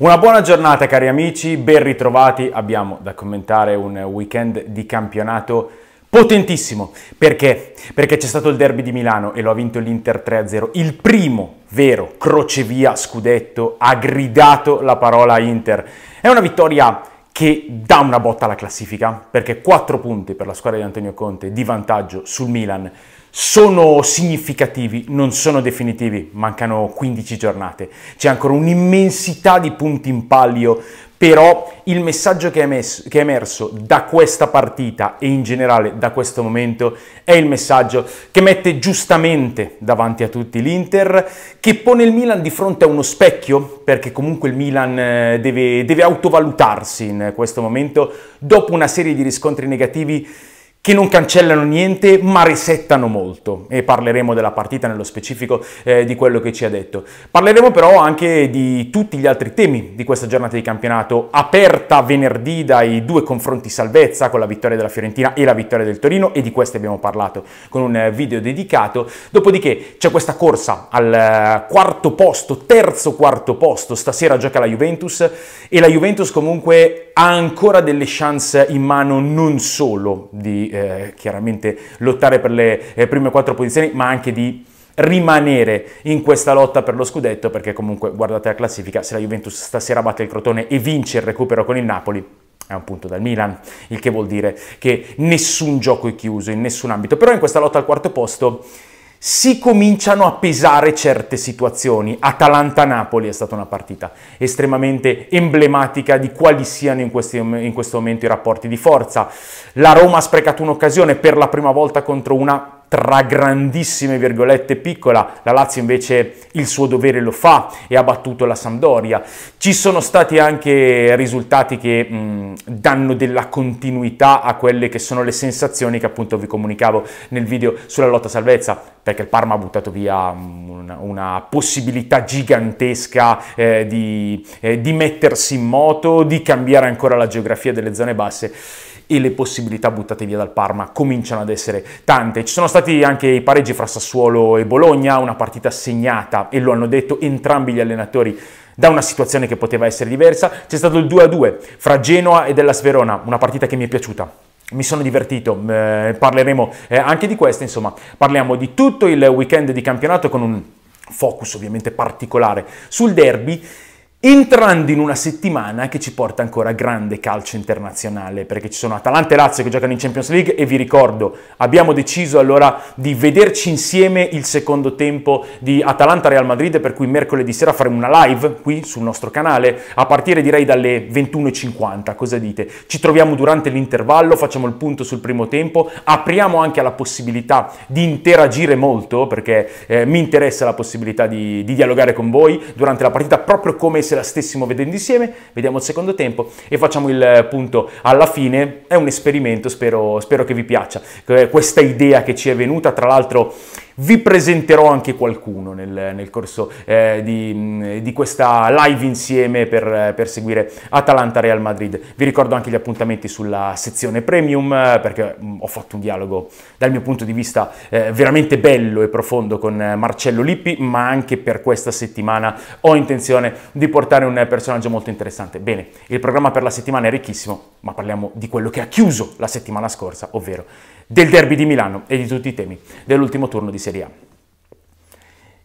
Una buona giornata cari amici, ben ritrovati, abbiamo da commentare un weekend di campionato potentissimo, perché? Perché c'è stato il derby di Milano e lo ha vinto l'Inter 3-0, il primo vero crocevia scudetto, ha gridato la parola Inter, è una vittoria che dà una botta alla classifica, perché 4 punti per la squadra di Antonio Conte di vantaggio sul Milan, sono significativi, non sono definitivi, mancano 15 giornate, c'è ancora un'immensità di punti in palio, però il messaggio che è, messo, che è, emerso da questa partita e in generale da questo momento è il messaggio che mette giustamente davanti a tutti l'Inter, che pone il Milan di fronte a uno specchio, perché comunque il Milan eh, deve, deve autovalutarsi in questo momento dopo una serie di riscontri negativi che non cancellano niente ma resettano molto e parleremo della partita nello specifico eh, di quello che ci ha detto. Parleremo però anche di tutti gli altri temi di questa giornata di campionato aperta venerdì dai due confronti salvezza con la vittoria della Fiorentina e la vittoria del Torino e di queste abbiamo parlato con un eh, video dedicato. Dopodiché c'è questa corsa al eh, quarto posto, terzo quarto posto, stasera gioca la Juventus e la Juventus comunque ha ancora delle chance in mano non solo di eh, eh, chiaramente lottare per le eh, prime quattro posizioni, ma anche di rimanere in questa lotta per lo scudetto, perché comunque guardate la classifica, se la Juventus stasera batte il Crotone e vince il recupero con il Napoli, è un punto dal Milan, il che vuol dire che nessun gioco è chiuso in nessun ambito, però in questa lotta al quarto posto si cominciano a pesare certe situazioni. Atalanta-Napoli è stata una partita estremamente emblematica di quali siano in, questi, in questo momento i rapporti di forza. La Roma ha sprecato un'occasione per la prima volta contro una tra grandissime virgolette piccola, la Lazio invece il suo dovere lo fa e ha battuto la Sampdoria. Ci sono stati anche risultati che mh, danno della continuità a quelle che sono le sensazioni che appunto vi comunicavo nel video sulla lotta salvezza, perché il Parma ha buttato via una, una possibilità gigantesca eh, di, eh, di mettersi in moto, di cambiare ancora la geografia delle zone basse e le possibilità buttate via dal Parma cominciano ad essere tante. Ci sono stati anche i pareggi fra Sassuolo e Bologna, una partita segnata e lo hanno detto entrambi gli allenatori da una situazione che poteva essere diversa. C'è stato il 2-2 fra Genoa e Della Sverona, una partita che mi è piaciuta. Mi sono divertito, eh, parleremo eh, anche di questo, insomma, parliamo di tutto il weekend di campionato con un focus ovviamente particolare sul derby Entrando in una settimana che ci porta ancora a grande calcio internazionale, perché ci sono Atalanta e Lazio che giocano in Champions League e vi ricordo, abbiamo deciso allora di vederci insieme il secondo tempo di Atalanta-Real Madrid, per cui mercoledì sera faremo una live qui sul nostro canale, a partire direi dalle 21.50, cosa dite? Ci troviamo durante l'intervallo, facciamo il punto sul primo tempo, apriamo anche alla possibilità di interagire molto, perché eh, mi interessa la possibilità di, di dialogare con voi durante la partita, proprio come se la stessimo vedendo insieme, vediamo il secondo tempo e facciamo il eh, punto alla fine. È un esperimento, spero, spero che vi piaccia. Questa idea che ci è venuta, tra l'altro vi presenterò anche qualcuno nel, nel corso eh, di, di, questa live insieme per, per seguire Atalanta-Real Madrid. Vi ricordo anche gli appuntamenti sulla sezione premium eh, perché ho fatto un dialogo dal mio punto di vista eh, veramente bello e profondo con eh, Marcello Lippi, ma anche per questa settimana ho intenzione di portare un personaggio molto interessante. Bene, il programma per la settimana è ricchissimo, ma parliamo di quello che ha chiuso la settimana scorsa, ovvero del derby di Milano e di tutti i temi dell'ultimo turno di Serie A.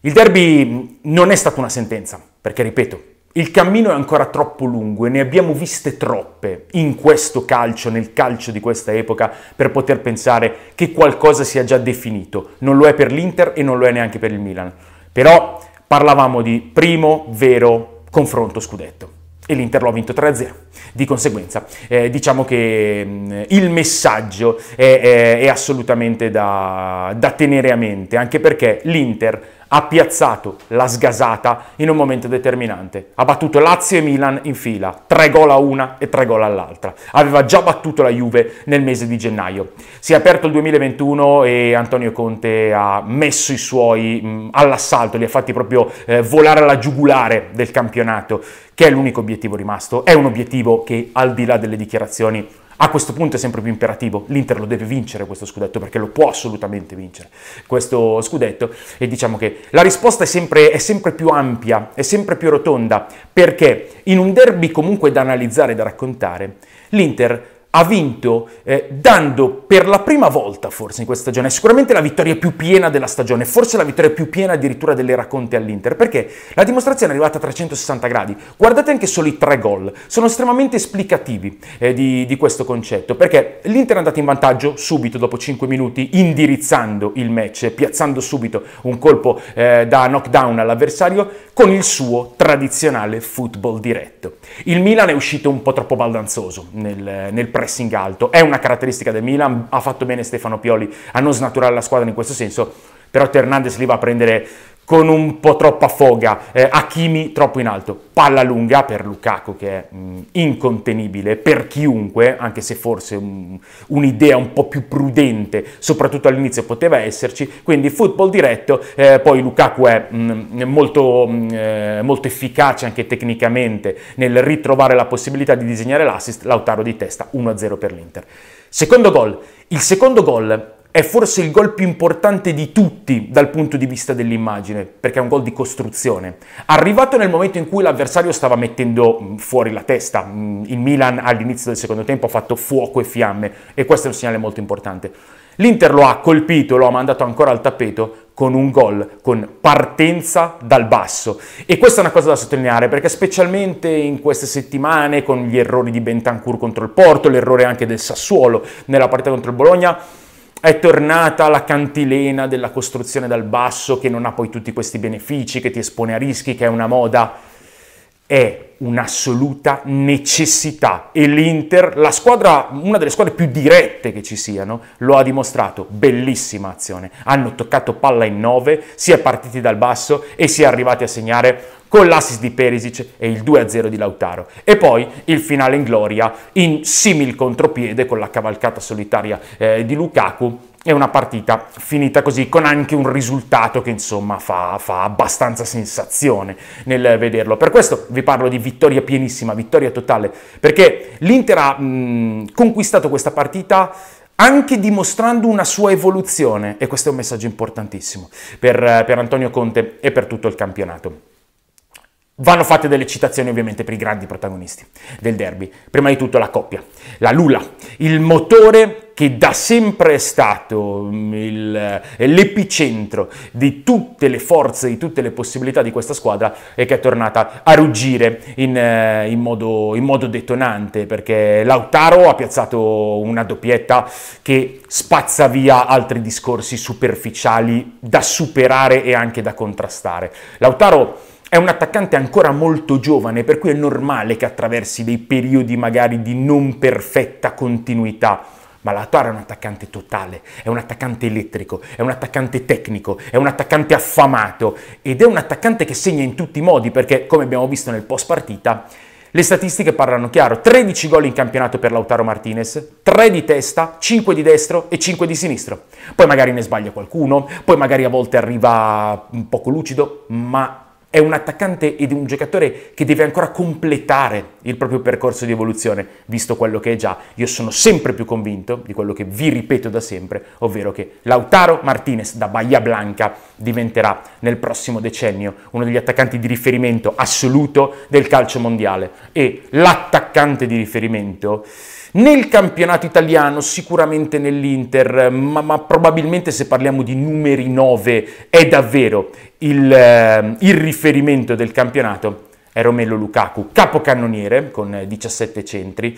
Il derby mm, non è stata una sentenza, perché ripeto, il cammino è ancora troppo lungo e ne abbiamo viste troppe in questo calcio, nel calcio di questa epoca, per poter pensare che qualcosa sia già definito. Non lo è per l'Inter e non lo è neanche per il Milan. Però parlavamo di primo vero confronto scudetto e l'Inter l'ha vinto 3-0. Di conseguenza, eh, diciamo che mh, mm, il messaggio è, è, è assolutamente da, da tenere a mente, anche perché l'Inter ha piazzato la sgasata in un momento determinante. Ha battuto Lazio e Milan in fila, tre gol a una e tre gol all'altra. Aveva già battuto la Juve nel mese di gennaio. Si è aperto il 2021 e Antonio Conte ha messo i suoi mh, all'assalto, li ha fatti proprio eh, volare alla giugulare del campionato, che è l'unico obiettivo rimasto. È un obiettivo che al di là delle dichiarazioni a questo punto è sempre più imperativo, l'Inter lo deve vincere questo scudetto perché lo può assolutamente vincere questo scudetto e diciamo che la risposta è sempre, è sempre più ampia, è sempre più rotonda perché in un derby comunque da analizzare, da raccontare, l'Inter ha vinto eh, dando per la prima volta forse in questa stagione, sicuramente la vittoria più piena della stagione, forse la vittoria più piena addirittura delle racconte all'Inter, perché la dimostrazione è arrivata a 360 gradi. Guardate anche solo i tre gol, sono estremamente esplicativi eh, di, di, questo concetto, perché l'Inter è andata in vantaggio subito dopo 5 minuti, indirizzando il match, piazzando subito un colpo eh, da knockdown all'avversario con il suo tradizionale football diretto. Il Milan è uscito un po' troppo baldanzoso nel, nel pre pressing alto. È una caratteristica del Milan, ha fatto bene Stefano Pioli a non snaturare la squadra in questo senso, però Hernandez lì va a prendere con un po' troppa foga, eh, Hakimi troppo in alto, palla lunga per Lukaku che è mh, mm, incontenibile per chiunque, anche se forse mh, mm, un'idea un po' più prudente, soprattutto all'inizio poteva esserci, quindi football diretto, eh, poi Lukaku è mh, mm, molto, eh, molto efficace anche tecnicamente nel ritrovare la possibilità di disegnare l'assist, Lautaro di testa 1-0 per l'Inter. Secondo gol, il secondo gol è forse il gol più importante di tutti dal punto di vista dell'immagine, perché è un gol di costruzione. Arrivato nel momento in cui l'avversario stava mettendo mm, fuori la testa, mm, il Milan all'inizio del secondo tempo ha fatto fuoco e fiamme e questo è un segnale molto importante. L'Inter lo ha colpito, lo ha mandato ancora al tappeto con un gol, con partenza dal basso. E questa è una cosa da sottolineare perché specialmente in queste settimane con gli errori di Bentancur contro il Porto, l'errore anche del Sassuolo nella partita contro il Bologna, è tornata la cantilena della costruzione dal basso che non ha poi tutti questi benefici, che ti espone a rischi, che è una moda è un'assoluta necessità e l'Inter, la squadra, una delle squadre più dirette che ci siano, lo ha dimostrato, bellissima azione, hanno toccato palla in 9, si è partiti dal basso e si è arrivati a segnare con l'assist di Perisic e il 2-0 di Lautaro. E poi il finale in gloria in simil contropiede con la cavalcata solitaria eh, di Lukaku è una partita finita così, con anche un risultato che insomma fa, fa, abbastanza sensazione nel vederlo. Per questo vi parlo di vittoria pienissima, vittoria totale, perché l'Inter ha mh, conquistato questa partita anche dimostrando una sua evoluzione e questo è un messaggio importantissimo per, per Antonio Conte e per tutto il campionato. Vanno fatte delle citazioni ovviamente per i grandi protagonisti del derby. Prima di tutto la coppia, la Lula, il motore che da sempre è stato mm, il, eh, l'epicentro di tutte le forze, di tutte le possibilità di questa squadra e che è tornata a ruggire in, eh, in, modo, in modo detonante perché Lautaro ha piazzato una doppietta che spazza via altri discorsi superficiali da superare e anche da contrastare. Lautaro è un attaccante ancora molto giovane, per cui è normale che attraversi dei periodi magari di non perfetta continuità. Ma Lautaro è un attaccante totale, è un attaccante elettrico, è un attaccante tecnico, è un attaccante affamato ed è un attaccante che segna in tutti i modi perché, come abbiamo visto nel post partita, le statistiche parlano chiaro, 13 gol in campionato per Lautaro Martinez, 3 di testa, 5 di destro e 5 di sinistro. Poi magari ne sbaglia qualcuno, poi magari a volte arriva un poco lucido, ma è un attaccante ed un giocatore che deve ancora completare il proprio percorso di evoluzione, visto quello che è già. Io sono sempre più convinto di quello che vi ripeto da sempre, ovvero che Lautaro Martinez da Bahia Blanca diventerà nel prossimo decennio uno degli attaccanti di riferimento assoluto del calcio mondiale e l'attaccante di riferimento nel campionato italiano, sicuramente nell'Inter, ma, ma probabilmente se parliamo di numeri 9 è davvero il, eh, il riferimento del campionato, è Romelo Lukaku, capocannoniere con 17 centri.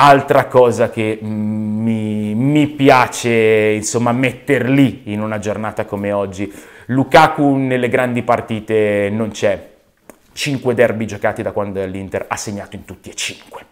Altra cosa che mm, mi, mi piace, insomma, metter lì in una giornata come oggi. Lukaku nelle grandi partite non c'è. 5 derby giocati da quando è all'Inter ha segnato in tutti e 5.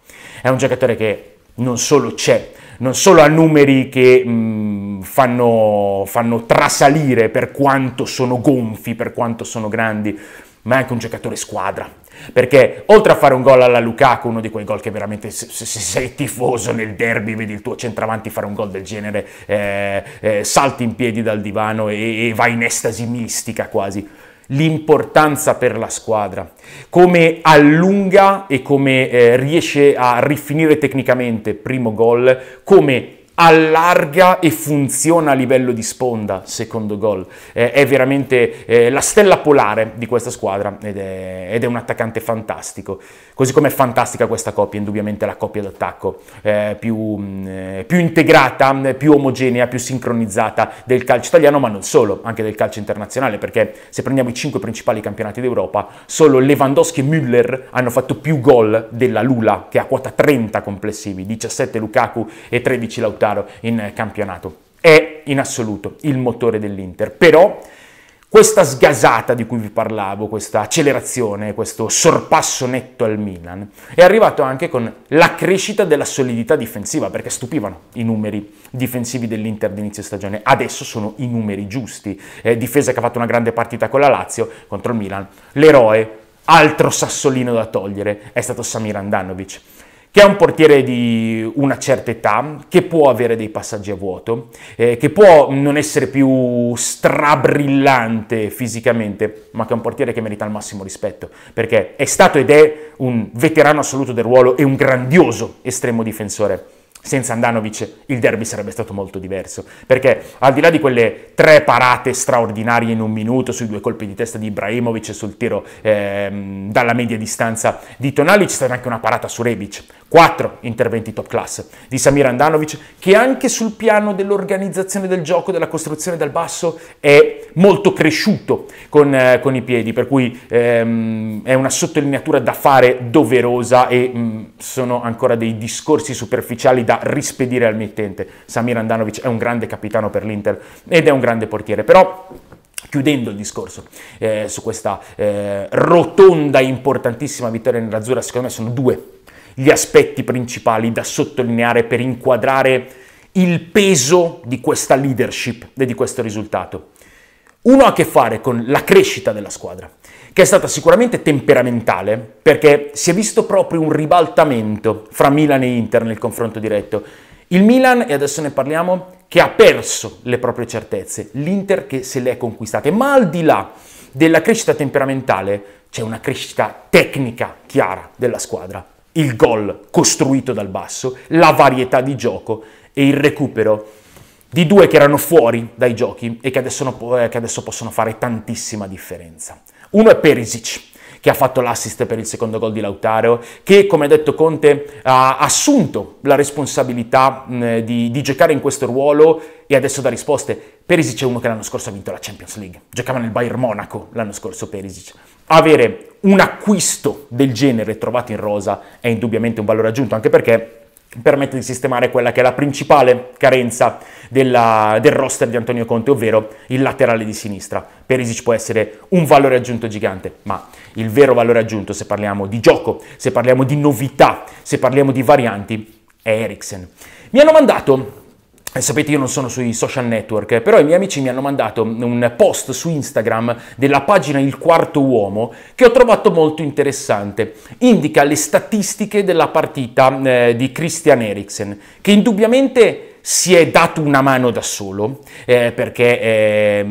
È un giocatore che non solo c'è, non solo ha numeri che mh, mm, fanno, fanno trasalire per quanto sono gonfi, per quanto sono grandi, ma è anche un giocatore squadra. Perché oltre a fare un gol alla Lukaku, uno di quei gol che veramente se, se, sei tifoso nel derby, vedi il tuo centravanti fare un gol del genere, eh, eh, salti in piedi dal divano e, e vai in estasi mistica quasi l'importanza per la squadra, come allunga e come eh, riesce a rifinire tecnicamente primo gol, come allarga e funziona a livello di sponda, secondo gol. Eh, è veramente eh, la stella polare di questa squadra ed è, ed è un attaccante fantastico. Così come è fantastica questa coppia, indubbiamente la coppia d'attacco eh, più, mm, eh, più, integrata, mm, più omogenea, più sincronizzata del calcio italiano, ma non solo, anche del calcio internazionale, perché se prendiamo i cinque principali campionati d'Europa, solo Lewandowski e Müller hanno fatto più gol della Lula, che ha quota 30 complessivi, 17 Lukaku e 13 Lautaro in campionato. È in assoluto il motore dell'Inter, però questa sgasata di cui vi parlavo, questa accelerazione, questo sorpasso netto al Milan, è arrivato anche con la crescita della solidità difensiva, perché stupivano i numeri difensivi dell'Inter d'inizio stagione, adesso sono i numeri giusti, eh, difesa che ha fatto una grande partita con la Lazio contro il Milan, l'eroe, altro sassolino da togliere, è stato Samir Andanovic che è un portiere di una certa età, che può avere dei passaggi a vuoto, eh, che può non essere più strabrillante fisicamente, ma che è un portiere che merita il massimo rispetto, perché è stato ed è un veterano assoluto del ruolo e un grandioso estremo difensore senza Andanovic il derby sarebbe stato molto diverso, perché al di là di quelle tre parate straordinarie in un minuto sui due colpi di testa di Ibrahimovic e sul tiro ehm, dalla media distanza di Tonali, c'è stata anche una parata su Rebic, quattro interventi top class di Samir Andanovic, che anche sul piano dell'organizzazione del gioco, della costruzione dal basso, è molto cresciuto con, eh, con i piedi, per cui ehm, è una sottolineatura da fare doverosa e mh, mm, sono ancora dei discorsi superficiali da rispedire al mittente. Samir Andanovic è un grande capitano per l'Inter ed è un grande portiere, però Chiudendo il discorso eh, su questa eh, rotonda e importantissima vittoria nell'Azzurra, secondo me sono due gli aspetti principali da sottolineare per inquadrare il peso di questa leadership e di questo risultato. Uno ha a che fare con la crescita della squadra che è stata sicuramente temperamentale, perché si è visto proprio un ribaltamento fra Milan e Inter nel confronto diretto. Il Milan, e adesso ne parliamo, che ha perso le proprie certezze, l'Inter che se le è conquistate, ma al di là della crescita temperamentale c'è una crescita tecnica chiara della squadra. Il gol costruito dal basso, la varietà di gioco e il recupero di due che erano fuori dai giochi e che adesso, eh, che adesso possono fare tantissima differenza. Uno è Perisic, che ha fatto l'assist per il secondo gol di Lautaro, che come ha detto Conte ha assunto la responsabilità mh, di, di, giocare in questo ruolo e adesso dà risposte. Perisic è uno che l'anno scorso ha vinto la Champions League, giocava nel Bayern Monaco l'anno scorso Perisic. Avere un acquisto del genere trovato in rosa è indubbiamente un valore aggiunto, anche perché permette di sistemare quella che è la principale carenza della, del roster di Antonio Conte, ovvero il laterale di sinistra. Perisic può essere un valore aggiunto gigante, ma il vero valore aggiunto, se parliamo di gioco, se parliamo di novità, se parliamo di varianti, è Eriksen. Mi hanno mandato eh, sapete io non sono sui social network, eh, però i miei amici mi hanno mandato un post su Instagram della pagina Il Quarto Uomo che ho trovato molto interessante. Indica le statistiche della partita eh, di Christian Eriksen, che indubbiamente si è dato una mano da solo eh, perché eh,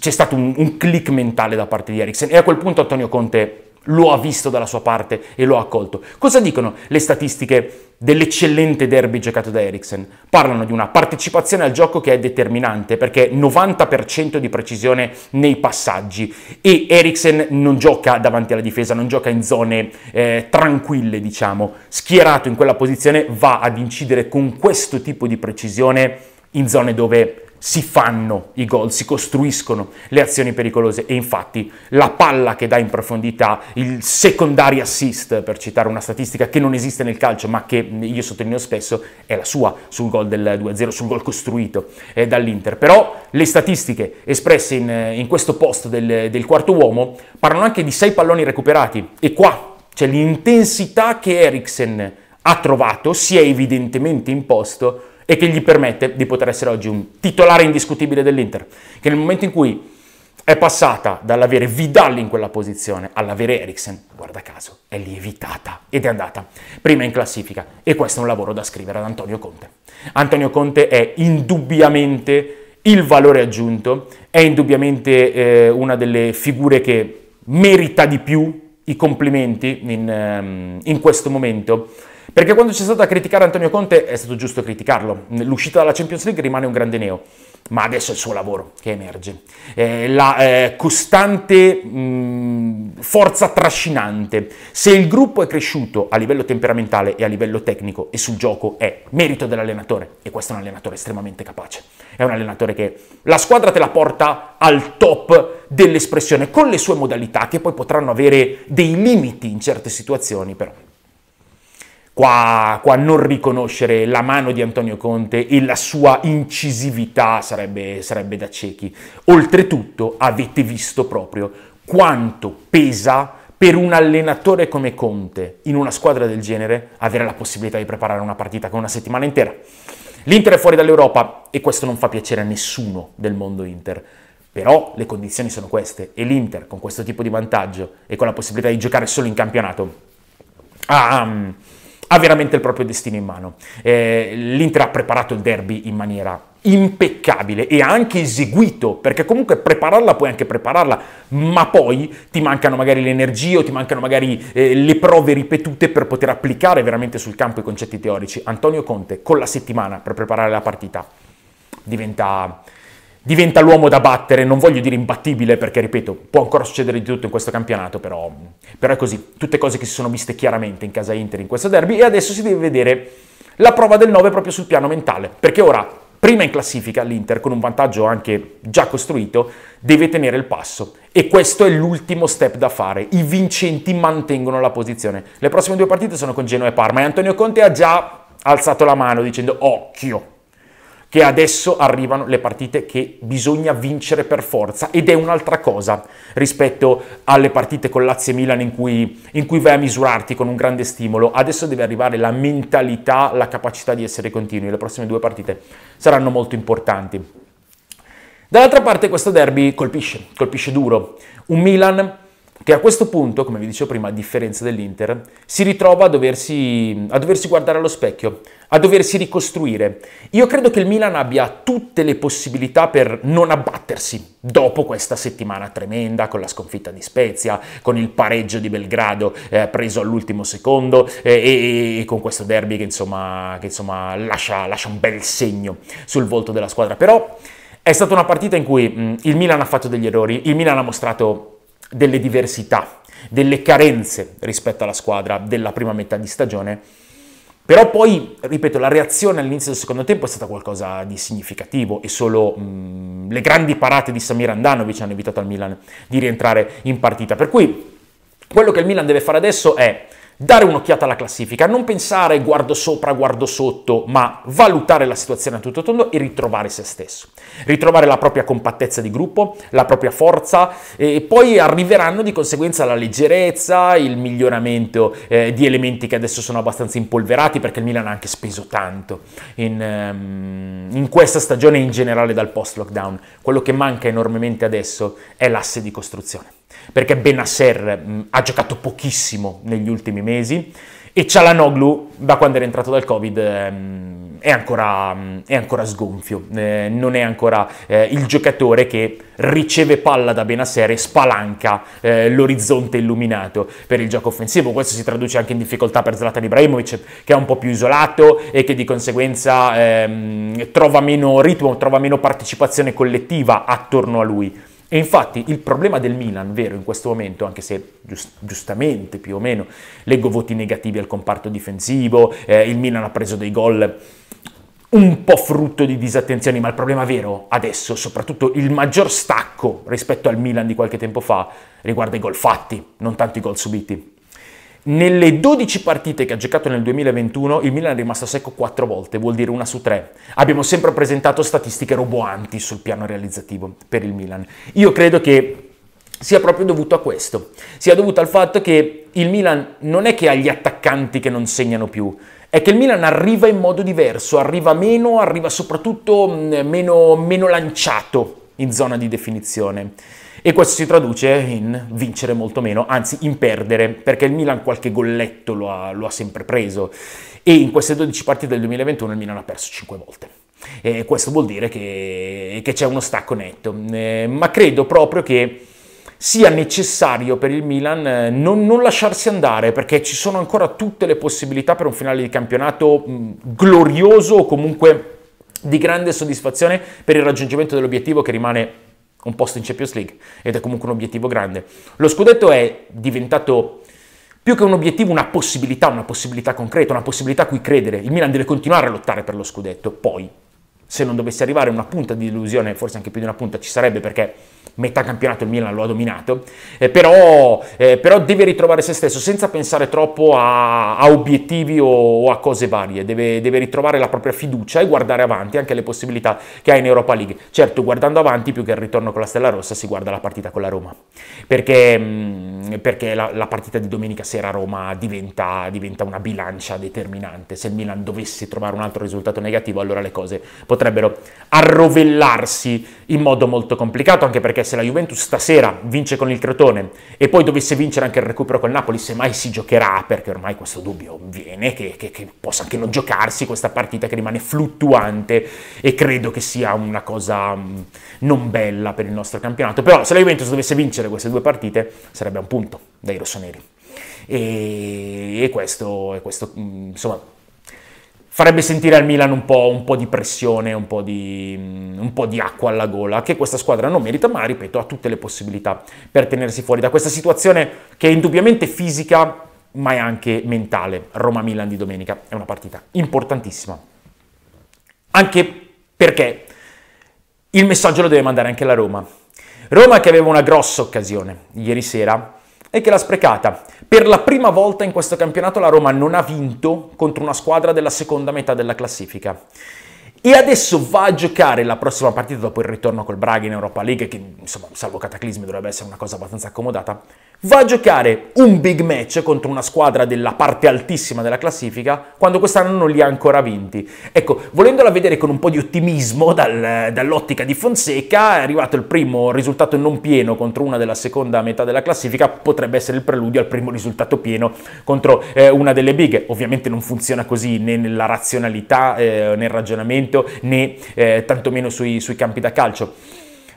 c'è stato un, un click mentale da parte di Eriksen e a quel punto Antonio Conte lo ha visto dalla sua parte e lo ha accolto. Cosa dicono le statistiche dell'eccellente derby giocato da Eriksen. Parlano di una partecipazione al gioco che è determinante perché 90% di precisione nei passaggi e Eriksen non gioca davanti alla difesa, non gioca in zone eh, tranquille, diciamo. Schierato in quella posizione va ad incidere con questo tipo di precisione in zone dove si fanno i gol, si costruiscono le azioni pericolose e infatti la palla che dà in profondità, il secondary assist, per citare una statistica che non esiste nel calcio ma che io sottolineo spesso, è la sua sul gol del 2-0, sul gol costruito eh, dall'Inter. Però le statistiche espresse in, in questo post del, del quarto uomo parlano anche di 6 palloni recuperati e qua c'è l'intensità che Eriksen ha trovato, si è evidentemente imposto e che gli permette di poter essere oggi un titolare indiscutibile dell'Inter, che nel momento in cui è passata dall'avere Vidal in quella posizione all'avere Eriksen, guarda caso, è lievitata ed è andata prima in classifica e questo è un lavoro da scrivere ad Antonio Conte. Antonio Conte è indubbiamente il valore aggiunto, è indubbiamente eh, una delle figure che merita di più i complimenti in, ehm, in questo momento. Perché quando c'è stato a criticare Antonio Conte è stato giusto criticarlo. L'uscita dalla Champions League rimane un grande neo, ma adesso è il suo lavoro che emerge. Eh, la eh, costante mh, forza trascinante. Se il gruppo è cresciuto a livello temperamentale e a livello tecnico e sul gioco è merito dell'allenatore, e questo è un allenatore estremamente capace. È un allenatore che la squadra te la porta al top dell'espressione con le sue modalità che poi potranno avere dei limiti in certe situazioni però. Qua, qua non riconoscere la mano di Antonio Conte e la sua incisività sarebbe, sarebbe da ciechi. Oltretutto avete visto proprio quanto pesa per un allenatore come Conte, in una squadra del genere, avere la possibilità di preparare una partita con una settimana intera. L'Inter è fuori dall'Europa e questo non fa piacere a nessuno del mondo Inter però le condizioni sono queste e l'Inter con questo tipo di vantaggio e con la possibilità di giocare solo in campionato ha, um, ha veramente il proprio destino in mano. Eh, L'Inter ha preparato il derby in maniera impeccabile e ha anche eseguito, perché comunque prepararla puoi anche prepararla, ma poi ti mancano magari le energie o ti mancano magari eh, le prove ripetute per poter applicare veramente sul campo i concetti teorici. Antonio Conte con la settimana per preparare la partita diventa diventa l'uomo da battere, non voglio dire imbattibile perché ripeto, può ancora succedere di tutto in questo campionato, però, però è così, tutte cose che si sono viste chiaramente in casa Inter in questo derby e adesso si deve vedere la prova del 9 proprio sul piano mentale, perché ora prima in classifica l'Inter con un vantaggio anche già costruito deve tenere il passo e questo è l'ultimo step da fare, i vincenti mantengono la posizione. Le prossime due partite sono con Genoa e Parma e Antonio Conte ha già alzato la mano dicendo occhio che adesso arrivano le partite che bisogna vincere per forza ed è un'altra cosa rispetto alle partite con Lazio e Milan in cui, in cui vai a misurarti con un grande stimolo. Adesso deve arrivare la mentalità, la capacità di essere continui. Le prossime due partite saranno molto importanti. Dall'altra parte questo derby colpisce, colpisce duro. Un Milan che a questo punto, come vi dicevo prima, a differenza dell'Inter, si ritrova a doversi, a doversi, guardare allo specchio, a doversi ricostruire. Io credo che il Milan abbia tutte le possibilità per non abbattersi dopo questa settimana tremenda, con la sconfitta di Spezia, con il pareggio di Belgrado eh, preso all'ultimo secondo eh, e, e, con questo derby che insomma, che insomma lascia, lascia un bel segno sul volto della squadra. Però è stata una partita in cui mh, mm, il Milan ha fatto degli errori, il Milan ha mostrato delle diversità, delle carenze rispetto alla squadra della prima metà di stagione. Però poi, ripeto, la reazione all'inizio del secondo tempo è stata qualcosa di significativo e solo mh, mm, le grandi parate di Samir Andanovic hanno evitato al Milan di rientrare in partita. Per cui quello che il Milan deve fare adesso è dare un'occhiata alla classifica, non pensare guardo sopra, guardo sotto, ma valutare la situazione a tutto tondo e ritrovare se stesso ritrovare la propria compattezza di gruppo, la propria forza e poi arriveranno di conseguenza la leggerezza, il miglioramento eh, di elementi che adesso sono abbastanza impolverati perché il Milan ha anche speso tanto in, ehm, in questa stagione e in generale dal post-lockdown. Quello che manca enormemente adesso è l'asse di costruzione perché Benasser mh, ha giocato pochissimo negli ultimi mesi e Cialanoglu, da quando era entrato dal Covid, ehm, è ancora, è ancora sgonfio, eh, non è ancora eh, il giocatore che riceve palla da Benassere e spalanca eh, l'orizzonte illuminato per il gioco offensivo. Questo si traduce anche in difficoltà per Zlatan Ibrahimovic, che è un po' più isolato e che di conseguenza ehm, trova meno ritmo, trova meno partecipazione collettiva attorno a lui. E infatti il problema del Milan, vero, in questo momento, anche se giust- giustamente più o meno leggo voti negativi al comparto difensivo, eh, il Milan ha preso dei gol un po' frutto di disattenzioni, ma il problema vero adesso, soprattutto il maggior stacco rispetto al Milan di qualche tempo fa, riguarda i gol fatti, non tanto i gol subiti. Nelle 12 partite che ha giocato nel 2021 il Milan è rimasto secco 4 volte, vuol dire una su 3. Abbiamo sempre presentato statistiche roboanti sul piano realizzativo per il Milan. Io credo che sia proprio dovuto a questo, sia dovuto al fatto che il Milan non è che ha gli attaccanti che non segnano più, è che il Milan arriva in modo diverso, arriva meno, arriva soprattutto mm, meno, meno lanciato in zona di definizione e questo si traduce in vincere molto meno, anzi in perdere, perché il Milan qualche golletto lo ha, lo ha sempre preso e in queste 12 partite del 2021 il Milan ha perso 5 volte. E questo vuol dire che, che c'è uno stacco netto, eh, ma credo proprio che sia necessario per il Milan eh, non, non, lasciarsi andare perché ci sono ancora tutte le possibilità per un finale di campionato mm, glorioso o comunque di grande soddisfazione per il raggiungimento dell'obiettivo che rimane un posto in Champions League ed è comunque un obiettivo grande. Lo scudetto è diventato più che un obiettivo, una possibilità, una possibilità concreta, una possibilità a cui credere. Il Milan deve continuare a lottare per lo scudetto, poi se non dovesse arrivare una punta di illusione, forse anche più di una punta ci sarebbe perché metà campionato il Milan lo ha dominato, eh, però, eh, però, deve ritrovare se stesso senza pensare troppo a, a obiettivi o, o, a cose varie, deve, deve, ritrovare la propria fiducia e guardare avanti anche le possibilità che ha in Europa League. Certo, guardando avanti più che il ritorno con la Stella Rossa si guarda la partita con la Roma, perché, mh, mm, perché la, la, partita di domenica sera a Roma diventa, diventa una bilancia determinante, se il Milan dovesse trovare un altro risultato negativo allora le cose potrebbero potrebbero arrovellarsi in modo molto complicato, anche perché se la Juventus stasera vince con il Crotone e poi dovesse vincere anche il recupero col Napoli, semmai si giocherà, perché ormai questo dubbio viene, che, che, che possa anche non giocarsi questa partita che rimane fluttuante e credo che sia una cosa mm, non bella per il nostro campionato. Però se la Juventus dovesse vincere queste due partite sarebbe un punto dai rossoneri. E, e questo, e questo mm, insomma, farebbe sentire al Milan un po', un po di pressione, un po di, mm, un po' di acqua alla gola, che questa squadra non merita, ma ripeto, ha tutte le possibilità per tenersi fuori da questa situazione che è indubbiamente fisica, ma è anche mentale. Roma-Milan di domenica è una partita importantissima. Anche perché il messaggio lo deve mandare anche la Roma. Roma che aveva una grossa occasione ieri sera e che l'ha sprecata. Per la prima volta in questo campionato la Roma non ha vinto contro una squadra della seconda metà della classifica. E adesso va a giocare la prossima partita dopo il ritorno col Braga in Europa League, che insomma, salvo cataclismi dovrebbe essere una cosa abbastanza accomodata, va a giocare un big match contro una squadra della parte altissima della classifica quando quest'anno non li ha ancora vinti. Ecco, volendola vedere con un po' di ottimismo dal, dall'ottica di Fonseca, è arrivato il primo risultato non pieno contro una della seconda metà della classifica, potrebbe essere il preludio al primo risultato pieno contro eh, una delle big. Ovviamente non funziona così né nella razionalità, eh, nel ragionamento, né eh, tantomeno sui, sui, campi da calcio.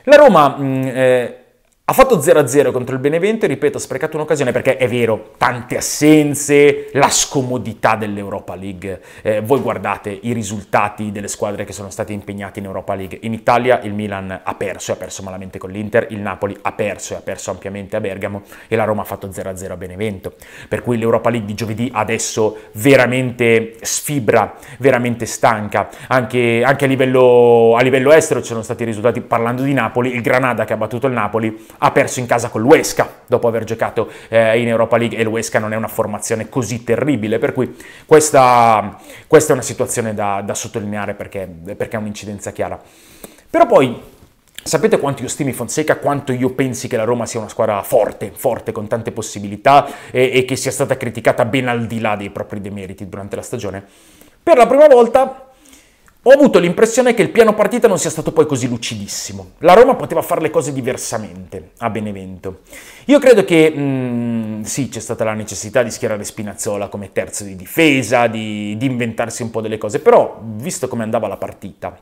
La Roma... Mh, mm, eh, ha fatto 0-0 contro il Benevento e ripeto, ha sprecato un'occasione perché è vero, tante assenze, la scomodità dell'Europa League. Eh, voi guardate i risultati delle squadre che sono state impegnate in Europa League. In Italia il Milan ha perso e ha perso malamente con l'Inter, il Napoli ha perso e ha perso ampiamente a Bergamo e la Roma ha fatto 0-0 a Benevento. Per cui l'Europa League di giovedì adesso veramente sfibra, veramente stanca. Anche, anche a, livello, a livello estero ci sono stati risultati, parlando di Napoli, il Granada che ha battuto il Napoli ha perso in casa con l'Uesca dopo aver giocato eh, in Europa League e l'Uesca non è una formazione così terribile, per cui questa, questa è una situazione da, da sottolineare perché, perché è un'incidenza chiara. Però poi Sapete quanto io stimi Fonseca, quanto io pensi che la Roma sia una squadra forte, forte, con tante possibilità e, e che sia stata criticata ben al di là dei propri demeriti durante la stagione? Per la prima volta ho avuto l'impressione che il piano partita non sia stato poi così lucidissimo. La Roma poteva fare le cose diversamente a Benevento. Io credo che mh, mm, sì, c'è stata la necessità di schierare Spinazzola come terzo di difesa, di, di inventarsi un po' delle cose, però visto come andava la partita,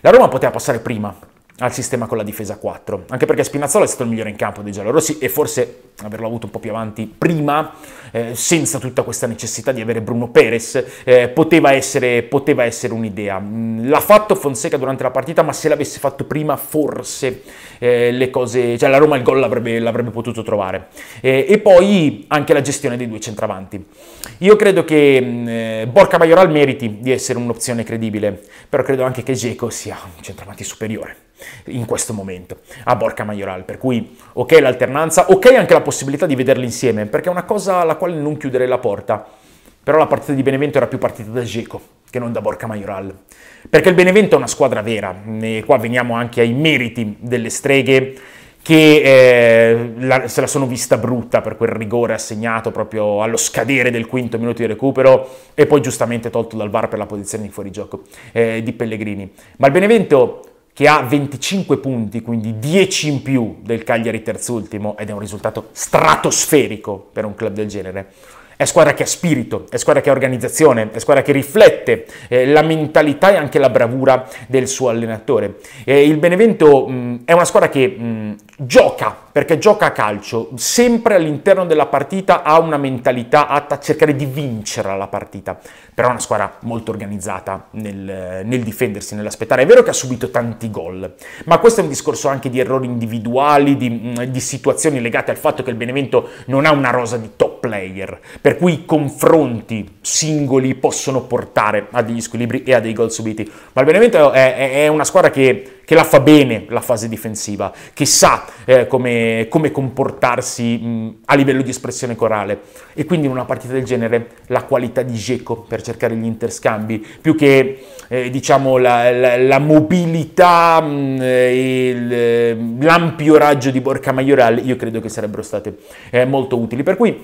la Roma poteva passare prima, al sistema con la difesa 4, anche perché Spinazzola è stato il migliore in campo dei giallorossi e forse averlo avuto un po' più avanti prima, eh, senza tutta questa necessità di avere Bruno Perez, eh, poteva essere, poteva essere un'idea. Mm, l'ha fatto Fonseca durante la partita, ma se l'avesse fatto prima forse eh, le cose, cioè la Roma il gol l'avrebbe, l'avrebbe potuto trovare. Eh, e poi anche la gestione dei due centravanti. Io credo che mm, eh, Borca Maioral meriti di essere un'opzione credibile, però credo anche che Geco sia un centravanti superiore in questo momento a Borca Maioral. Per cui ok l'alternanza, ok anche la possibilità di vederli insieme, perché è una cosa alla quale non chiudere la porta. Però la partita di Benevento era più partita da Geco che non da Borca Maioral. Perché il Benevento è una squadra vera, e qua veniamo anche ai meriti delle streghe che eh, la, se la sono vista brutta per quel rigore assegnato proprio allo scadere del quinto minuto di recupero e poi giustamente tolto dal VAR per la posizione di fuorigioco eh, di Pellegrini. Ma il Benevento che ha 25 punti, quindi 10 in più del Cagliari terzultimo, ed è un risultato stratosferico per un club del genere. È squadra che ha spirito, è squadra che ha organizzazione, è squadra che riflette eh, la mentalità e anche la bravura del suo allenatore. Eh, il Benevento mh, è una squadra che mh, gioca, perché gioca a calcio, sempre all'interno della partita ha una mentalità atta a cercare di vincere la partita, però è una squadra molto organizzata nel, nel difendersi, nell'aspettare. È vero che ha subito tanti gol, ma questo è un discorso anche di errori individuali, di, mm, di situazioni legate al fatto che il Benevento non ha una rosa di top player, per cui i confronti singoli possono portare a degli squilibri e a dei gol subiti. Ma il Benevento è, è, è una squadra che che la fa bene la fase difensiva, che sa eh, come, come, comportarsi mh, a livello di espressione corale. E quindi in una partita del genere la qualità di Geco per cercare gli interscambi, più che eh, diciamo la, la, la mobilità, e eh, l'ampio raggio di Borca Maioral, io credo che sarebbero state eh, molto utili. Per cui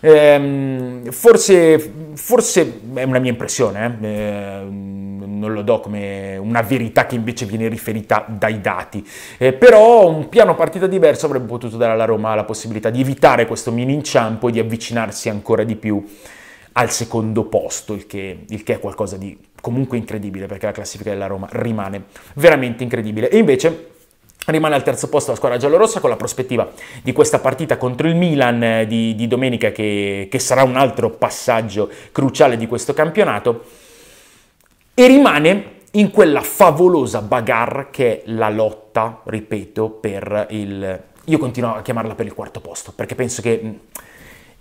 Ehm, forse, forse, è una mia impressione, eh? Ehm, non lo do come una verità che invece viene riferita dai dati, eh, però un piano partita diverso avrebbe potuto dare alla Roma la possibilità di evitare questo mini inciampo e di avvicinarsi ancora di più al secondo posto, il che, il che è qualcosa di comunque incredibile perché la classifica della Roma rimane veramente incredibile. E invece Rimane al terzo posto la squadra giallorossa con la prospettiva di questa partita contro il Milan eh, di, di domenica che, che sarà un altro passaggio cruciale di questo campionato e rimane in quella favolosa bagarre che è la lotta, ripeto, per il... Io continuo a chiamarla per il quarto posto, perché penso che mm,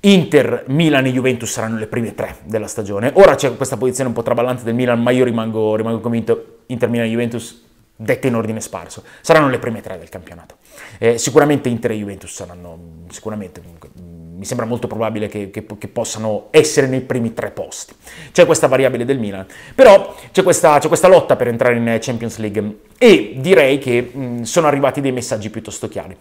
Inter, Milan e Juventus saranno le prime tre della stagione. Ora c'è questa posizione un po' traballante del Milan, ma io rimango, rimango convinto Inter, Milan e Juventus dette in ordine sparso, saranno le prime tre del campionato. Eh, sicuramente Inter e Juventus saranno, mm, sicuramente, mm, mi sembra molto probabile che, che, che, possano essere nei primi tre posti. C'è questa variabile del Milan, però c'è questa, c'è questa lotta per entrare in Champions League e direi che mh, mm, sono arrivati dei messaggi piuttosto chiari.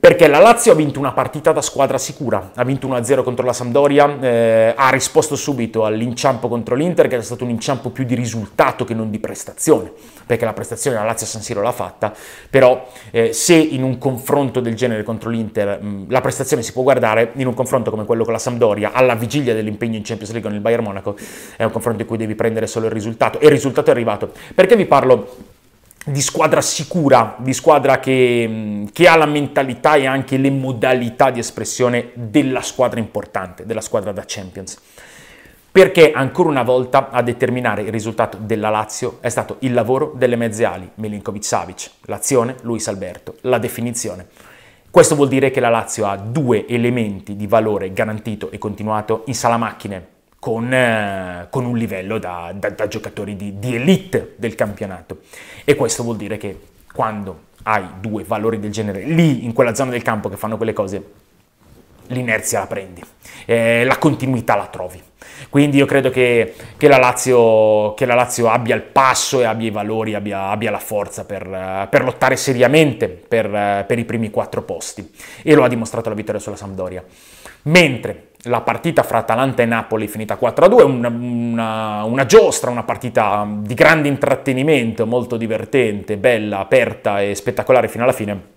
Perché la Lazio ha vinto una partita da squadra sicura, ha vinto 1-0 contro la Sampdoria, eh, ha risposto subito all'inciampo contro l'Inter, che è stato un inciampo più di risultato che non di prestazione, perché la prestazione la Lazio San Siro l'ha fatta, però eh, se in un confronto del genere contro l'Inter mh, mm, la prestazione si può guardare, in un confronto come quello con la Sampdoria, alla vigilia dell'impegno in Champions League con il Bayern Monaco, è un confronto in cui devi prendere solo il risultato, e il risultato è arrivato. Perché vi parlo di squadra sicura, di squadra che, mm, che, ha la mentalità e anche le modalità di espressione della squadra importante, della squadra da Champions. Perché ancora una volta a determinare il risultato della Lazio è stato il lavoro delle mezze ali, Milinkovic-Savic, l'azione, Luis Alberto, la definizione. Questo vuol dire che la Lazio ha due elementi di valore garantito e continuato in sala macchine, con, eh, con un livello da, da, da giocatori di, di elite del campionato. E questo vuol dire che quando hai due valori del genere lì, in quella zona del campo che fanno quelle cose, l'inerzia la prendi, eh, la continuità la trovi. Quindi io credo che, che, la Lazio, che, la Lazio, abbia il passo e abbia i valori, abbia, abbia la forza per, eh, per lottare seriamente per, eh, per, i primi quattro posti e lo ha dimostrato la vittoria sulla Sampdoria. Mentre la partita fra Atalanta e Napoli finita 4-2, una, una, una, giostra, una partita di grande intrattenimento, molto divertente, bella, aperta e spettacolare fino alla fine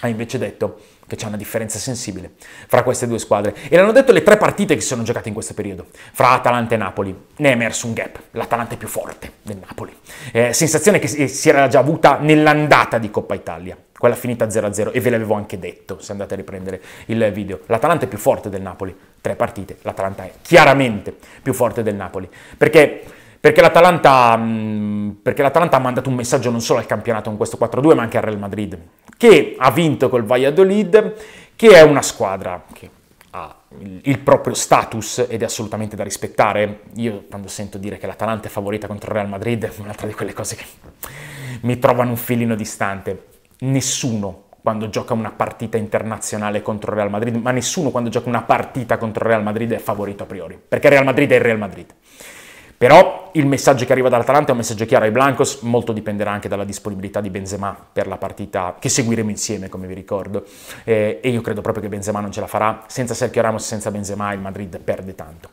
ha invece detto che c'è una differenza sensibile fra queste due squadre. E l'hanno detto le tre partite che si sono giocate in questo periodo, fra Atalanta e Napoli. Ne è emerso un gap, l'Atalanta è più forte del Napoli. Eh, sensazione che si eh, era già avuta nell'andata di Coppa Italia, quella finita 0-0, e ve l'avevo anche detto, se andate a riprendere il video. L'Atalanta è più forte del Napoli, tre partite, l'Atalanta è chiaramente più forte del Napoli. Perché perché l'Atalanta, perché l'Atalanta, ha mandato un messaggio non solo al campionato con questo 4-2, ma anche al Real Madrid, che ha vinto col Valladolid, che è una squadra che ha il proprio status ed è assolutamente da rispettare. Io quando sento dire che l'Atalanta è favorita contro il Real Madrid è un'altra di quelle cose che mi trovano un filino distante. Nessuno quando gioca una partita internazionale contro il Real Madrid, ma nessuno quando gioca una partita contro il Real Madrid è favorito a priori, perché il Real Madrid è il Real Madrid. Però il messaggio che arriva dall'Atalanta è un messaggio chiaro ai Blancos, molto dipenderà anche dalla disponibilità di Benzema per la partita che seguiremo insieme, come vi ricordo. Eh, e io credo proprio che Benzema non ce la farà. Senza Sergio Ramos, senza Benzema, il Madrid perde tanto.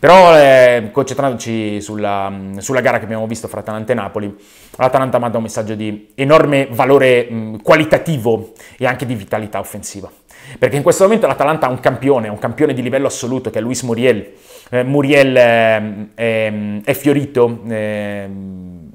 Però eh, concentrandoci sulla, sulla, gara che abbiamo visto fra Atalanta e Napoli, l'Atalanta manda un messaggio di enorme valore mh, qualitativo e anche di vitalità offensiva. Perché in questo momento l'Atalanta ha un campione, un campione di livello assoluto che è Luis Muriel. Eh, Muriel eh, è fiorito eh,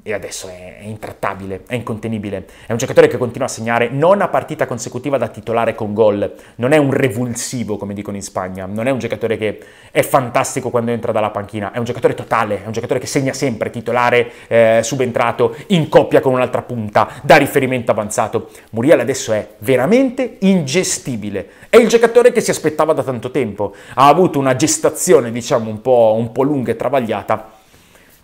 e adesso è, è intrattabile, è incontenibile. È un giocatore che continua a segnare non a partita consecutiva da titolare con gol, non è un revulsivo come dicono in Spagna, non è un giocatore che è fantastico quando entra dalla panchina, è un giocatore totale, è un giocatore che segna sempre, titolare, eh, subentrato, in coppia con un'altra punta, da riferimento avanzato. Muriel adesso è veramente ingestibile, è il giocatore che si aspettava da tanto tempo, ha avuto una gestazione diciamo un po', un po lunga e travagliata,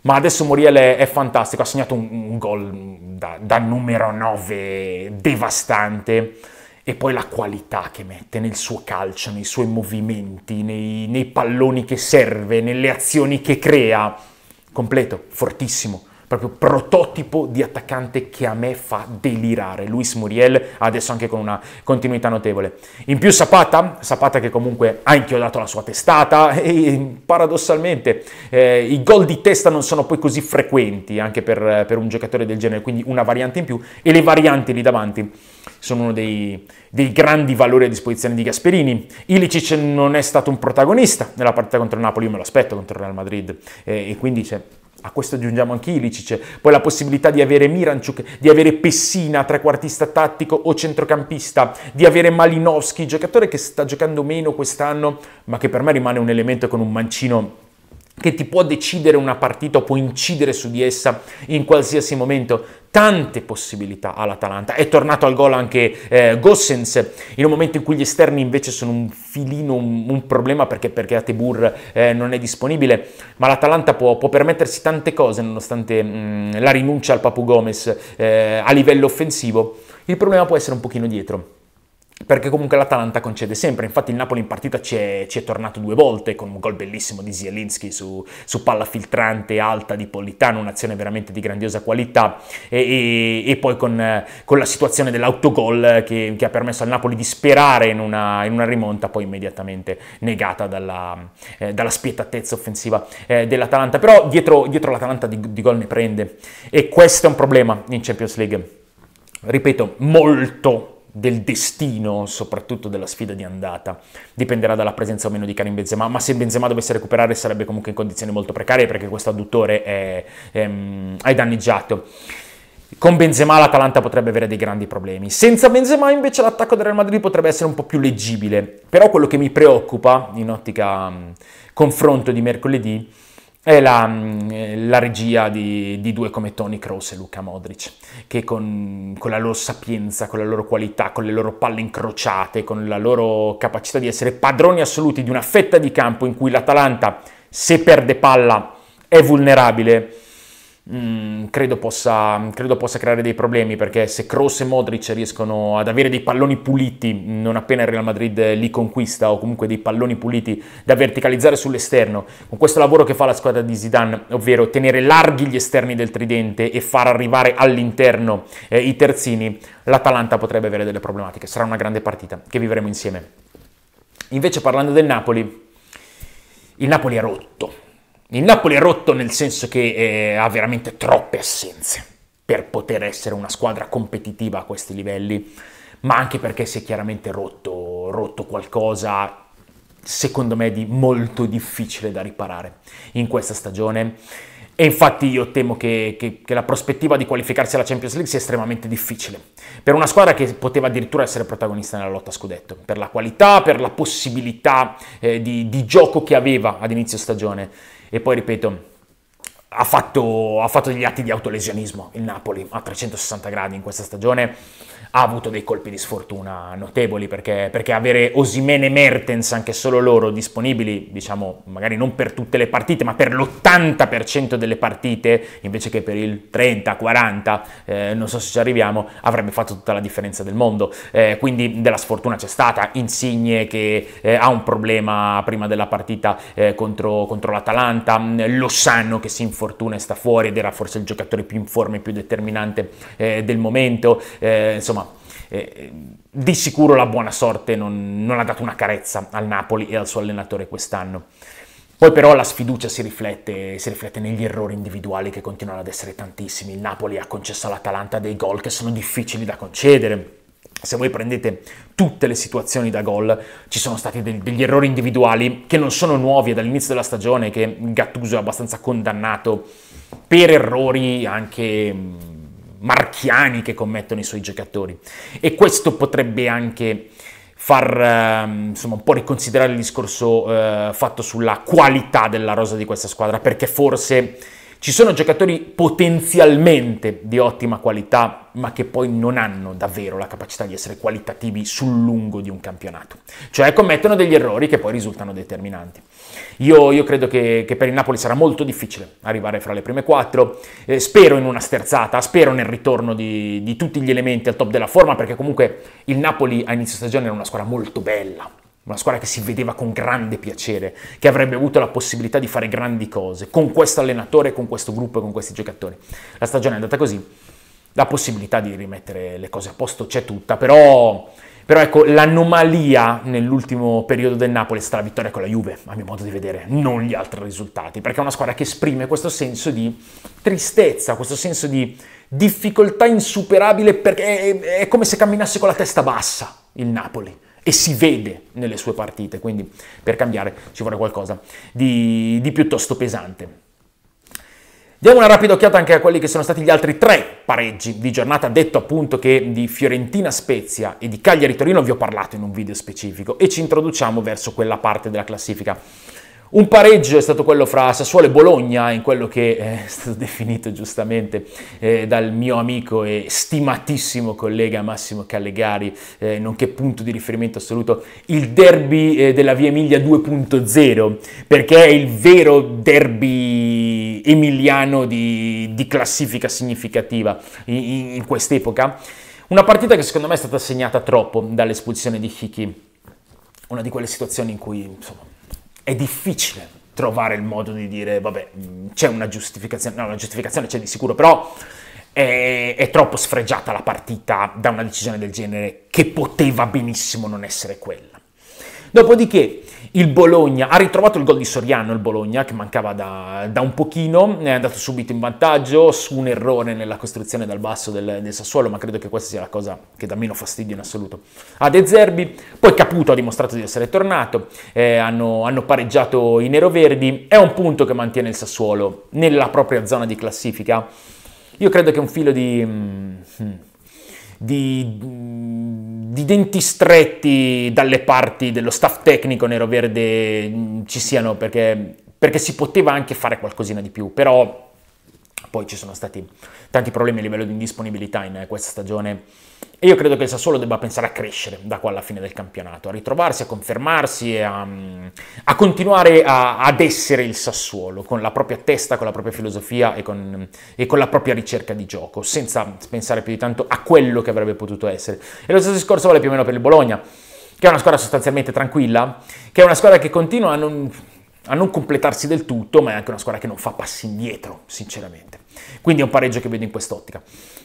ma adesso Muriel è, fantastico, ha segnato un, un gol da, da, numero 9 devastante e poi la qualità che mette nel suo calcio, nei suoi movimenti, nei, nei palloni che serve, nelle azioni che crea, completo, fortissimo proprio prototipo di attaccante che a me fa delirare. Luis Muriel adesso anche con una continuità notevole. In più Zapata, Sapata che comunque ha inchiodato la sua testata e paradossalmente eh, i gol di testa non sono poi così frequenti anche per, per, un giocatore del genere, quindi una variante in più e le varianti lì davanti sono uno dei, dei grandi valori a disposizione di Gasperini. Ilicic non è stato un protagonista nella partita contro il Napoli, io me lo aspetto contro il Real Madrid eh, e quindi c'è a questo aggiungiamo anche Ilicic, poi la possibilità di avere Miranciuk, di avere Pessina, trequartista tattico o centrocampista, di avere Malinowski, giocatore che sta giocando meno quest'anno, ma che per me rimane un elemento con un mancino che ti può decidere una partita o può incidere su di essa in qualsiasi momento. Tante possibilità all'Atalanta. È tornato al gol anche eh, Gossens in un momento in cui gli esterni invece sono un filino, un, un problema perché, perché Tebur eh, non è disponibile. Ma l'Atalanta può, può permettersi tante cose nonostante mh, mm, la rinuncia al Papu Gomez eh, a livello offensivo. Il problema può essere un pochino dietro perché comunque l'Atalanta concede sempre, infatti il Napoli in partita ci è, ci è tornato due volte con un gol bellissimo di Zielinski su, su, palla filtrante alta di Politano, un'azione veramente di grandiosa qualità e, e, e poi con, con, la situazione dell'autogol che, che, ha permesso al Napoli di sperare in una, in una rimonta poi immediatamente negata dalla, eh, dalla spietatezza offensiva eh, dell'Atalanta, però dietro, dietro l'Atalanta di, di gol ne prende e questo è un problema in Champions League, ripeto, molto del destino, soprattutto della sfida di andata. Dipenderà dalla presenza o meno di Karim Benzema, ma se Benzema dovesse recuperare sarebbe comunque in condizioni molto precarie perché questo adduttore è, è, ehm, è danneggiato. Con Benzema l'Atalanta potrebbe avere dei grandi problemi. Senza Benzema invece l'attacco del Real Madrid potrebbe essere un po' più leggibile. Però quello che mi preoccupa in ottica um, confronto di mercoledì è la, mm, la regia di, di, due come Tony Kroos e Luca Modric, che con, con, la loro sapienza, con la loro qualità, con le loro palle incrociate, con la loro capacità di essere padroni assoluti di una fetta di campo in cui l'Atalanta, se perde palla, è vulnerabile, Mm, credo, possa, credo, possa, creare dei problemi perché se Kroos e Modric riescono ad avere dei palloni puliti non appena il Real Madrid li conquista o comunque dei palloni puliti da verticalizzare sull'esterno con questo lavoro che fa la squadra di Zidane ovvero tenere larghi gli esterni del tridente e far arrivare all'interno eh, i terzini l'Atalanta potrebbe avere delle problematiche sarà una grande partita che vivremo insieme invece parlando del Napoli il Napoli è rotto il Napoli è rotto nel senso che eh, ha veramente troppe assenze per poter essere una squadra competitiva a questi livelli, ma anche perché si è chiaramente rotto, rotto qualcosa secondo me di molto difficile da riparare in questa stagione. E infatti io temo che, che, che, la prospettiva di qualificarsi alla Champions League sia estremamente difficile. Per una squadra che poteva addirittura essere protagonista nella lotta a scudetto, per la qualità, per la possibilità eh, di, di gioco che aveva ad inizio stagione. E poi ripeto, ha fatto, ha fatto degli atti di autolesionismo il Napoli a 360 gradi in questa stagione ha avuto dei colpi di sfortuna notevoli perché, perché avere Osimene e Mertens, anche solo loro, disponibili, diciamo, magari non per tutte le partite, ma per l'80% delle partite, invece che per il 30-40, eh, non so se ci arriviamo, avrebbe fatto tutta la differenza del mondo. Eh, quindi della sfortuna c'è stata, Insigne che eh, ha un problema prima della partita eh, contro, contro l'Atalanta, mm, lo sanno che si infortuna e sta fuori ed era forse il giocatore più in forma e più determinante eh, del momento, eh, insomma eh, di sicuro la buona sorte non, non ha dato una carezza al Napoli e al suo allenatore quest'anno. Poi però la sfiducia si riflette, si riflette, negli errori individuali che continuano ad essere tantissimi. Il Napoli ha concesso all'Atalanta dei gol che sono difficili da concedere. Se voi prendete tutte le situazioni da gol, ci sono stati degli errori individuali che non sono nuovi, è dall'inizio della stagione che Gattuso è abbastanza condannato per errori anche marchiani che commettono i suoi giocatori. E questo potrebbe anche far ehm, insomma, un po' riconsiderare il discorso eh, fatto sulla qualità della rosa di questa squadra, perché forse ci sono giocatori potenzialmente di ottima qualità, ma che poi non hanno davvero la capacità di essere qualitativi sul lungo di un campionato. Cioè commettono degli errori che poi risultano determinanti. Io, io credo che, che, per il Napoli sarà molto difficile arrivare fra le prime quattro. Eh, spero in una sterzata, spero nel ritorno di, di tutti gli elementi al top della forma, perché comunque il Napoli a inizio stagione era una squadra molto bella, una squadra che si vedeva con grande piacere, che avrebbe avuto la possibilità di fare grandi cose, con questo allenatore, con questo gruppo e con questi giocatori. La stagione è andata così, la possibilità di rimettere le cose a posto c'è tutta, però, però ecco, l'anomalia nell'ultimo periodo del Napoli è stata la vittoria con la Juve, a mio modo di vedere, non gli altri risultati, perché è una squadra che esprime questo senso di tristezza, questo senso di difficoltà insuperabile, perché è, è come se camminasse con la testa bassa il Napoli e si vede nelle sue partite, quindi per cambiare ci vorrà qualcosa di, di piuttosto pesante. Diamo una rapida occhiata anche a quelli che sono stati gli altri tre pareggi di giornata, detto appunto che di Fiorentina Spezia e di Cagliari Torino vi ho parlato in un video specifico e ci introduciamo verso quella parte della classifica un pareggio è stato quello fra Sassuolo e Bologna, in quello che eh, è stato definito giustamente eh, dal mio amico e stimatissimo collega Massimo Callegari, eh, nonché punto di riferimento assoluto, il derby eh, della Via Emilia 2.0, perché è il vero derby emiliano di, di classifica significativa in, in quest'epoca. Una partita che secondo me è stata segnata troppo dall'espulsione di Hickey, una di quelle situazioni in cui insomma, è difficile trovare il modo di dire, vabbè, c'è una giustificazione, no, una giustificazione c'è di sicuro, però è, è, troppo sfregiata la partita da una decisione del genere che poteva benissimo non essere quella. Dopodiché, il Bologna ha ritrovato il gol di Soriano, il Bologna, che mancava da, da un pochino, è andato subito in vantaggio su un errore nella costruzione dal basso del, del, Sassuolo, ma credo che questa sia la cosa che dà meno fastidio in assoluto a De Zerbi. Poi Caputo ha dimostrato di essere tornato, eh, hanno, hanno pareggiato i neroverdi, è un punto che mantiene il Sassuolo nella propria zona di classifica. Io credo che un filo di... Mm, hmm, di, di denti stretti dalle parti dello staff tecnico nero-verde mm, ci siano, perché, perché si poteva anche fare qualcosina di più, però poi ci sono stati tanti problemi a livello di indisponibilità in eh, questa stagione e io credo che il Sassuolo debba pensare a crescere da qua alla fine del campionato, a ritrovarsi, a confermarsi e a, mm, a continuare a, ad essere il Sassuolo con la propria testa, con la propria filosofia e con, e con la propria ricerca di gioco, senza pensare più di tanto a quello che avrebbe potuto essere. E lo stesso discorso vale più o meno per il Bologna che è una squadra sostanzialmente tranquilla, che è una squadra che continua a non, a non completarsi del tutto, ma è anche una squadra che non fa passi indietro, sinceramente. Quindi è un pareggio che vedo in quest'ottica.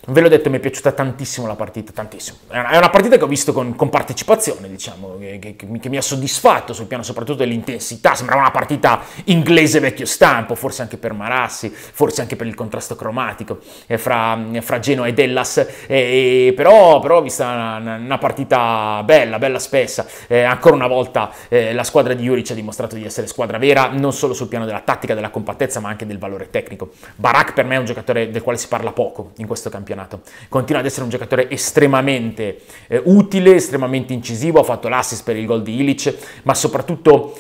Ve l'ho detto, mi è piaciuta tantissimo la partita, tantissimo. È una, partita che ho visto con, con partecipazione, diciamo, che, che, che, mi ha soddisfatto sul piano soprattutto dell'intensità. Sembrava una partita inglese vecchio stampo, forse anche per Marassi, forse anche per il contrasto cromatico eh, fra, eh, fra Genoa e Dellas. Eh, però, però ho visto una, una, partita bella, bella spessa. Eh, ancora una volta eh, la squadra di Juric ha dimostrato di essere squadra vera, non solo sul piano della tattica, della compattezza, ma anche del valore tecnico. Barak per me è un giocatore del quale si parla poco in questo campionato, continua ad essere un giocatore estremamente eh, utile, estremamente incisivo, ha fatto l'assist per il gol di Ilic, ma soprattutto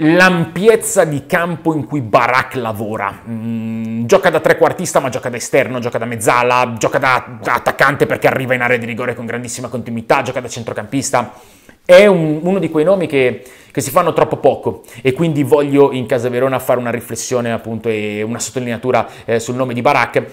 l'ampiezza di campo in cui Barak lavora. Mm, gioca da trequartista, ma gioca da esterno, gioca da mezzala, gioca da, attaccante perché arriva in area di rigore con grandissima continuità, gioca da centrocampista è un, uno di quei nomi che, che, si fanno troppo poco e quindi voglio in Casa Verona fare una riflessione appunto e una sottolineatura eh, sul nome di Barak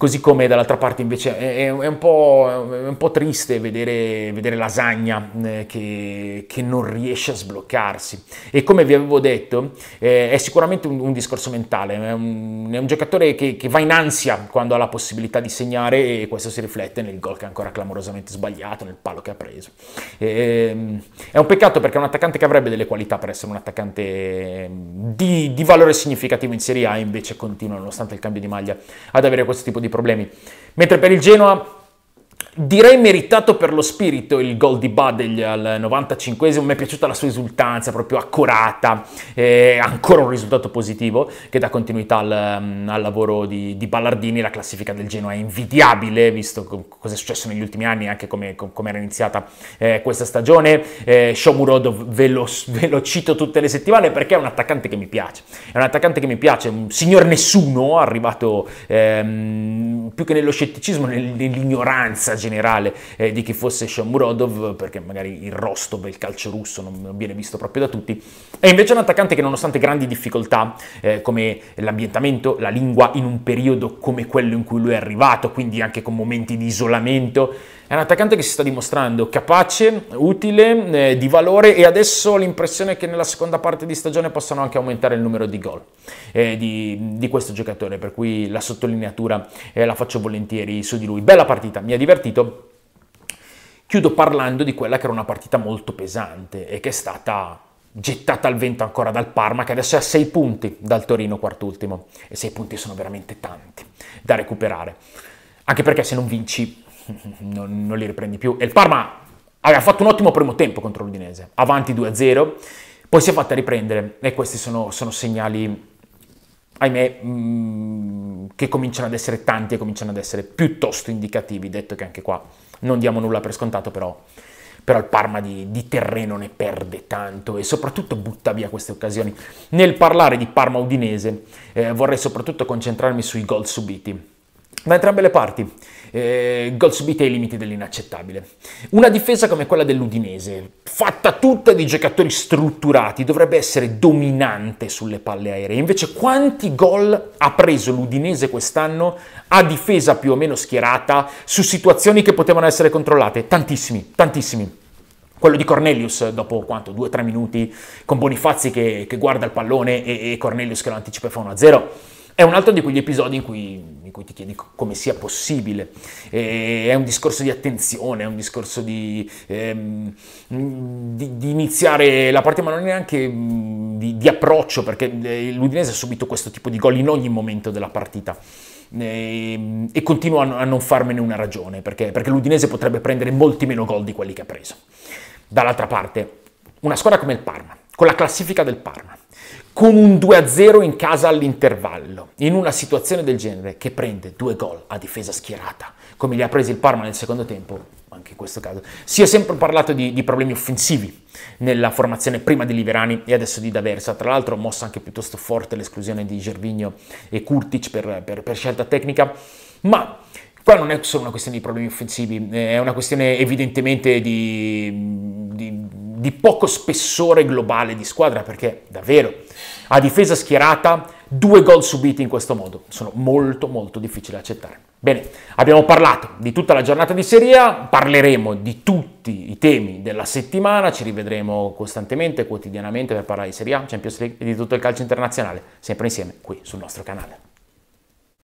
Così come dall'altra parte invece è, è, un, po', è un, po', triste vedere, vedere Lasagna eh, che, che, non riesce a sbloccarsi. E come vi avevo detto, eh, è sicuramente un, un discorso mentale, è un, è un, giocatore che, che va in ansia quando ha la possibilità di segnare e questo si riflette nel gol che è ancora clamorosamente sbagliato, nel palo che ha preso. E, ehm, è un peccato perché è un attaccante che avrebbe delle qualità per essere un attaccante ehm, di, di valore significativo in Serie A, invece continua, nonostante il cambio di maglia, ad avere questo tipo di problemi. Mentre per il Genoa Direi meritato per lo spirito il gol di Badegli al 95esimo, mi è piaciuta la sua esultanza, proprio accurata, eh, ancora un risultato positivo che dà continuità al, mm, al lavoro di, di, Ballardini, la classifica del Genoa è invidiabile, visto cosa è successo negli ultimi anni, anche come, come era iniziata eh, questa stagione, eh, Shomurodov ve lo, ve lo cito tutte le settimane perché è un attaccante che mi piace, è un attaccante che mi piace, un signor nessuno, arrivato ehm, più che nello scetticismo, nell'ignoranza generale eh, di chi fosse Shamurodov, perché magari il Rostov, il calcio russo, non viene visto proprio da tutti. È invece un attaccante che nonostante grandi difficoltà, eh, come l'ambientamento, la lingua in un periodo come quello in cui lui è arrivato, quindi anche con momenti di isolamento, è un attaccante che si sta dimostrando capace, utile, eh, di valore e adesso l'impressione è che nella seconda parte di stagione possano anche aumentare il numero di gol eh, di, di, questo giocatore, per cui la sottolineatura eh, la faccio volentieri su di lui. Bella partita, mi ha divertito. Chiudo parlando di quella che era una partita molto pesante e che è stata gettata al vento ancora dal Parma che adesso è a 6 punti dal Torino quart'ultimo e 6 punti sono veramente tanti da recuperare anche perché se non vinci non, non li riprendi più. E il Parma aveva fatto un ottimo primo tempo contro l'Udinese, avanti 2-0, poi si è fatta riprendere e questi sono, sono segnali, ahimè, mh, mm, che cominciano ad essere tanti e cominciano ad essere piuttosto indicativi, detto che anche qua non diamo nulla per scontato, però, però il Parma di, di terreno ne perde tanto e soprattutto butta via queste occasioni. Nel parlare di Parma-Udinese eh, vorrei soprattutto concentrarmi sui gol subiti, da entrambe le parti. Eh, gol subiti ai limiti dell'inaccettabile. Una difesa come quella dell'Udinese, fatta tutta di giocatori strutturati, dovrebbe essere dominante sulle palle aeree. Invece quanti gol ha preso l'Udinese quest'anno a difesa più o meno schierata su situazioni che potevano essere controllate? Tantissimi, tantissimi quello di Cornelius dopo quanto? 2-3 minuti con Bonifazzi che, che, guarda il pallone e, e Cornelius che lo anticipa e fa 1-0. È un altro di quegli episodi in cui, in cui ti chiedi come sia possibile. E è un discorso di attenzione, è un discorso di, ehm, di, di iniziare la partita, ma non è neanche mhmm, di, di approccio, perché eh, l'Udinese ha subito questo tipo di gol in ogni momento della partita ehm, e continuo a non farmene una ragione perché, perché, l'Udinese potrebbe prendere molti meno gol di quelli che ha preso. Dall'altra parte, una squadra come il Parma, con la classifica del Parma, con un 2-0 in casa all'intervallo, in una situazione del genere che prende due gol a difesa schierata, come li ha presi il Parma nel secondo tempo, anche in questo caso. Si è sempre parlato di, di, problemi offensivi nella formazione prima di Liverani e adesso di D'Aversa, tra l'altro mossa anche piuttosto forte l'esclusione di Gervigno e Kurtic per, per, per scelta tecnica, ma Qua non è solo una questione di problemi offensivi, eh, è una questione evidentemente di, di, di poco spessore globale di squadra, perché davvero a difesa schierata due gol subiti in questo modo sono molto molto difficili da accettare. Bene, abbiamo parlato di tutta la giornata di Serie A, parleremo di tutti i temi della settimana, ci rivedremo costantemente, quotidianamente per parlare di Serie A, Champions League e di tutto il calcio internazionale, sempre insieme qui sul nostro canale.